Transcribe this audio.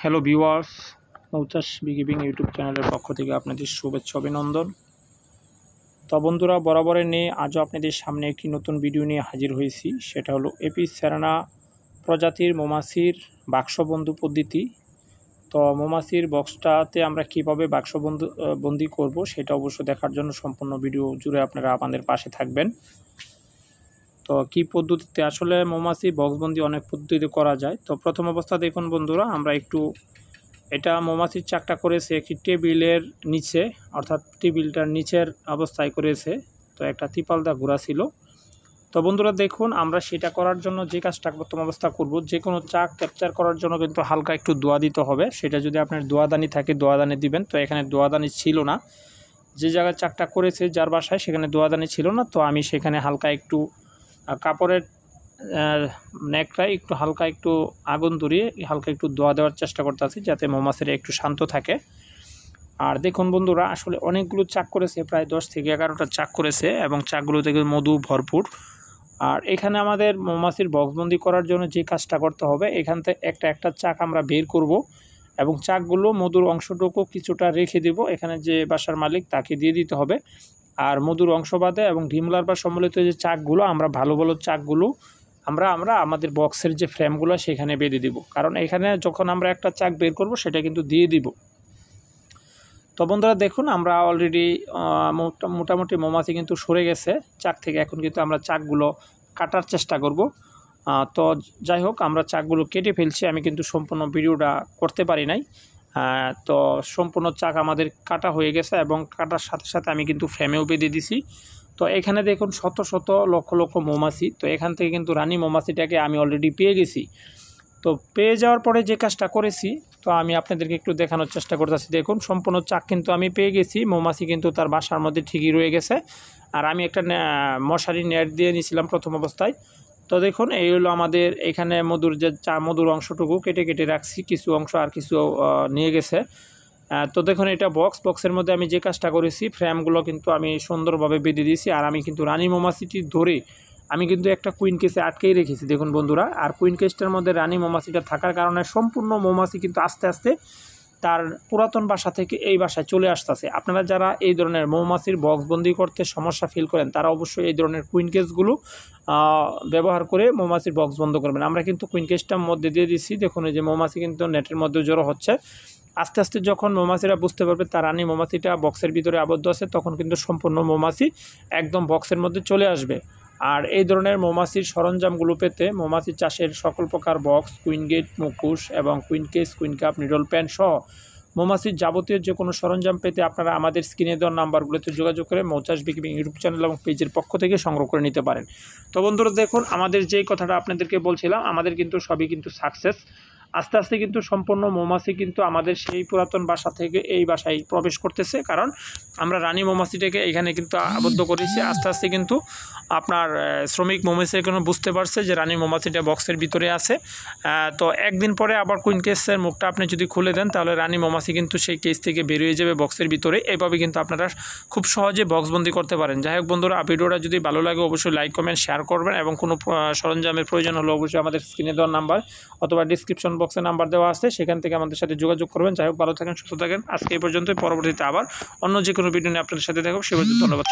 hello viewers নৌচাষ বিগিবিং YouTube চ্যানেলের পক্ষ থেকে আপনাদের শুভেচ্ছা অভিনন্দন তো বন্ধুরা বরাবরের নিয়ে আজও আপনাদের সামনে একটি নতুন ভিডিও নিয়ে হাজির হয়েছি সেটা হলো এপি সেরানা প্রজাতির মোমাসির বাক্সবন্ধু পদ্ধতি তো মোমাসির বক্সটাতে আমরা কীভাবে বাক্সবন্ধু বন্দি করব সেটা অবশ্য দেখার জন্য সম্পূর্ণ ভিডিও জুড়ে আপনারা আমাদের পাশে থাকবেন তো কি পদ্ধতিতে আসলে মৌমাছি বক্সবন্দি অনেক পদ্ধতিতে করা যায় তো প্রথম অবস্থা দেখুন বন্ধুরা আমরা একটু এটা মৌমাছির চাকটা করেছে একটি টেবিলের নিচে অর্থাৎ টেবিলটার নিচের অবস্থায় করেছে তো একটা ত্রিপালদা ঘোরা ছিল তো বন্ধুরা দেখুন আমরা সেটা করার জন্য যে কাজটা প্রথম অবস্থা করব যে কোনো চাক ক্যাপচার করার জন্য কিন্তু হালকা একটু দোয়া দিতে হবে সেটা যদি আপনার দোয়াদানি থাকে দোয়াদানি দিবেন তো এখানে দোয়াদানি ছিল না যে জায়গায় চাকটা করেছে যার বাসায় সেখানে দোয়াদানি ছিল না তো আমি সেখানে হালকা একটু কাপড়ের নেকটা একটু হালকা একটু আগুন ধরিয়ে হালকা একটু দোয়া দেওয়ার চেষ্টা করতে আছি যাতে মৌমাছিরা একটু শান্ত থাকে আর দেখুন বন্ধুরা আসলে অনেকগুলো চাক করেছে প্রায় দশ থেকে এগারোটা চাক করেছে এবং চাকগুলো থেকে মধু ভরপুর আর এখানে আমাদের মৌমাছির বক্সবন্দি করার জন্য যে কাজটা করতে হবে এখান থেকে একটা একটা চাক আমরা বের করব এবং চাকগুলো মধুর অংশটুকু কিছুটা রেখে দেব এখানে যে বাসার মালিক তাকে দিয়ে দিতে হবে আর মধুর অংশ এবং ডিমলার বা সম্বলিত যে চাকগুলো আমরা ভালো ভালো চাকগুলো আমরা আমরা আমাদের বক্সের যে ফ্রেমগুলো সেখানে বেঁধে দিব কারণ এখানে যখন আমরা একটা চাক বের করব সেটা কিন্তু দিয়ে দিব তো বন্ধুরা দেখুন আমরা অলরেডি মোটামুটি মোমাছি কিন্তু সরে গেছে চাক থেকে এখন কিন্তু আমরা চাকগুলো কাটার চেষ্টা করব তো যাই হোক আমরা চাকগুলো কেটে ফেলছি আমি কিন্তু সম্পূর্ণ ভিডিওটা করতে পারি নাই তো সম্পূর্ণ চাক আমাদের কাটা হয়ে গেছে এবং কাটার সাথে সাথে আমি কিন্তু ফ্রেমেও বেঁধে দিছি তো এখানে দেখুন শত শত লক্ষ লক্ষ মৌমাছি তো এখান থেকে কিন্তু রানী মৌমাছিটাকে আমি অলরেডি পেয়ে গেছি তো পেয়ে যাওয়ার পরে যে কাজটা করেছি তো আমি আপনাদেরকে একটু দেখানোর চেষ্টা করতেছি দেখুন সম্পূর্ণ চাক কিন্তু আমি পেয়ে গেছি মৌমাছি কিন্তু তার বাসার মধ্যে ঠিকই রয়ে গেছে আর আমি একটা মশারি নেট দিয়ে নিয়েছিলাম প্রথম অবস্থায় তো দেখুন এই হলো আমাদের এখানে মধুর যে চা মধুর অংশটুকু কেটে কেটে রাখছি কিছু অংশ আর কিছু নিয়ে গেছে তো দেখুন এটা বক্স বক্সের মধ্যে আমি যে কাজটা করেছি ফ্রেমগুলো কিন্তু আমি সুন্দরভাবে বেঁধে দিয়েছি আর আমি কিন্তু রানী মোমাসিটি ধরে আমি কিন্তু একটা কুইন কেসে আটকেই রেখেছি দেখুন বন্ধুরা আর কুইন কেসটার মধ্যে রানী মোমাসিটা থাকার কারণে সম্পূর্ণ মোমাসি কিন্তু আস্তে আস্তে তার পুরাতন বাসা থেকে এই বাসায় চলে আসতেছে আপনারা যারা এই ধরনের মৌমাছির বক্সবন্দি করতে সমস্যা ফিল করেন তারা অবশ্যই এই ধরনের কুইন কেসগুলো ব্যবহার করে মৌমাছির বক্স বন্ধ করবেন আমরা কিন্তু কুইন কেসটার মধ্যে দিয়ে দিচ্ছি দেখুন এই যে মৌমাছি কিন্তু নেটের মধ্যে জড়ো হচ্ছে আস্তে আস্তে যখন মৌমাছিরা বুঝতে পারবে তার রানী মৌমাছিটা বক্সের ভিতরে আবদ্ধ আছে তখন কিন্তু সম্পূর্ণ মৌমাছি একদম বক্সের মধ্যে চলে আসবে আর এই ধরনের মৌমাছির সরঞ্জামগুলো পেতে মৌমাছি চাষের সকল প্রকার বক্স কুইনগেট মুকুশ এবং কুইনকেস কুইনকাপ নিডল প্যান সহ মৌমাছির যাবতীয় যে কোনো সরঞ্জাম পেতে আপনারা আমাদের স্ক্রিনে দেওয়ার নাম্বারগুলোতে যোগাযোগ করে মৌচাষ বিকিপিং ইউটিউব চ্যানেল এবং পেজের পক্ষ থেকে সংগ্রহ করে নিতে পারেন তো বন্ধুরা দেখুন আমাদের যেই কথাটা আপনাদেরকে বলছিলাম আমাদের কিন্তু সবই কিন্তু সাকসেস আস্তে আস্তে কিন্তু সম্পূর্ণ মৌমাছি কিন্তু আমাদের সেই পুরাতন বাসা থেকে এই বাসায় প্রবেশ করতেছে কারণ আমরা রানী মৌমাছিটাকে এখানে কিন্তু আবদ্ধ করেছি আস্তে আস্তে কিন্তু আপনার শ্রমিক মৌমাছি কোনো বুঝতে পারছে যে রানী মৌমাছিটা বক্সের ভিতরে আছে তো একদিন পরে আবার কুইন কেসের মুখটা আপনি যদি খুলে দেন তাহলে রানী মৌমাছি কিন্তু সেই কেস থেকে বেরিয়ে যাবে বক্সের ভিতরে এভাবে কিন্তু আপনারা খুব সহজে বক্সবন্দি করতে পারেন যাই হোক বন্ধুরা ভিডিওটা যদি ভালো লাগে অবশ্যই লাইক কমেন্ট শেয়ার করবেন এবং কোনো সরঞ্জামের প্রয়োজন হলে অবশ্যই আমাদের স্ক্রিনে দেওয়ার নাম্বার অথবা ডিসক্রিপশন বক্সে নাম্বার দেওয়া আছে সেখান থেকে আমাদের সাথে যোগাযোগ করবেন যাই হোক ভালো থাকেন সুস্থ থাকেন আজকে এই পর্যন্ত পরবর্তীতে আবার অন্য যে কোনো ভিডিও নিয়ে আপনাদের সাথে দেখো সে পর্যন্ত ধন্যবাদ